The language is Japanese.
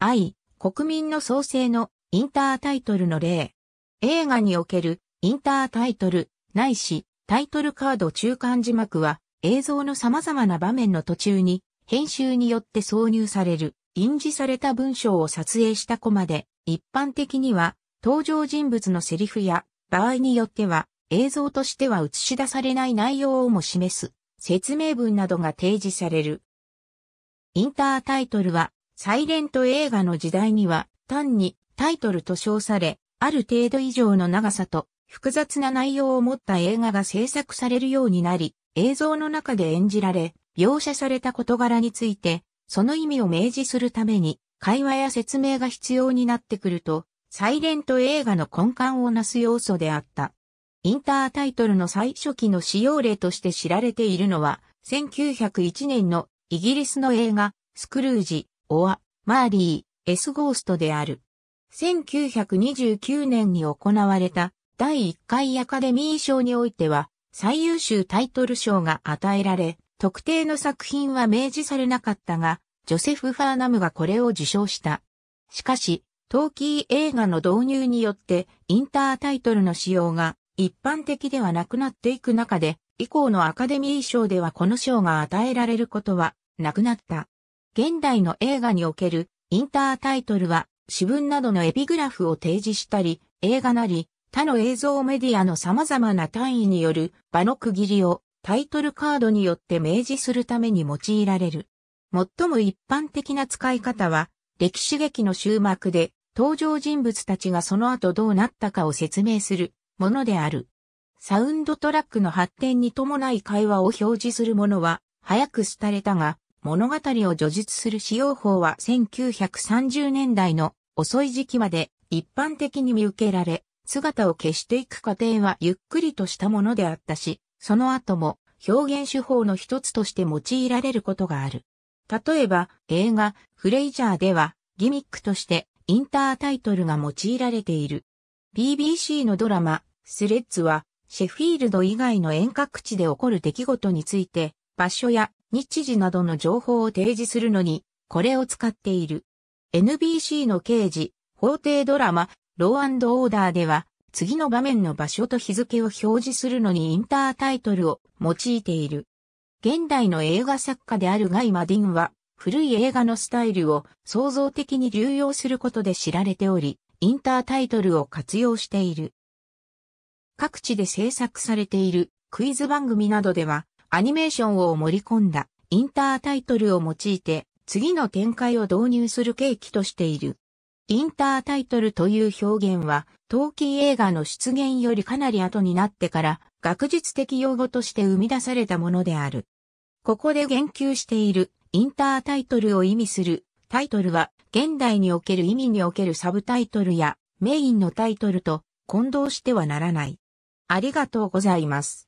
愛、国民の創生のインタータイトルの例。映画におけるインタータイトル、ないし、タイトルカード中間字幕は映像の様々な場面の途中に編集によって挿入される、印字された文章を撮影したコマで、一般的には登場人物のセリフや場合によっては映像としては映し出されない内容をも示す説明文などが提示される。インタータイトルはサイレント映画の時代には単にタイトルと称され、ある程度以上の長さと複雑な内容を持った映画が制作されるようになり、映像の中で演じられ、描写された事柄について、その意味を明示するために、会話や説明が必要になってくると、サイレント映画の根幹をなす要素であった。インタータイトルの最初期の使用例として知られているのは、1901年のイギリスの映画、スクルージ、オア、マーリー、エスゴーストである。1929年に行われた第1回アカデミー賞においては最優秀タイトル賞が与えられ、特定の作品は明示されなかったが、ジョセフ・ファーナムがこれを受賞した。しかし、トーキー映画の導入によってインタータイトルの使用が一般的ではなくなっていく中で、以降のアカデミー賞ではこの賞が与えられることはなくなった。現代の映画におけるインタータイトルは、詩文などのエピグラフを提示したり、映画なり、他の映像メディアの様々な単位による場の区切りをタイトルカードによって明示するために用いられる。最も一般的な使い方は、歴史劇の終幕で登場人物たちがその後どうなったかを説明するものである。サウンドトラックの発展に伴い会話を表示するものは早く廃れたが、物語を叙述する使用法は1930年代の遅い時期まで一般的に見受けられ、姿を消していく過程はゆっくりとしたものであったし、その後も表現手法の一つとして用いられることがある。例えば映画フレイジャーではギミックとしてインタータイトルが用いられている。BBC のドラマスレッズはシェフィールド以外の遠隔地で起こる出来事について場所や日時などの情報を提示するのに、これを使っている。NBC の刑事、法廷ドラマ、ローオーダーでは、次の場面の場所と日付を表示するのにインタータイトルを用いている。現代の映画作家であるガイ・マディンは、古い映画のスタイルを創造的に流用することで知られており、インタータイトルを活用している。各地で制作されているクイズ番組などでは、アニメーションを盛り込んだインタータイトルを用いて次の展開を導入する契機としている。インタータイトルという表現は、陶器映画の出現よりかなり後になってから、学術的用語として生み出されたものである。ここで言及しているインタータイトルを意味するタイトルは、現代における意味におけるサブタイトルやメインのタイトルと混同してはならない。ありがとうございます。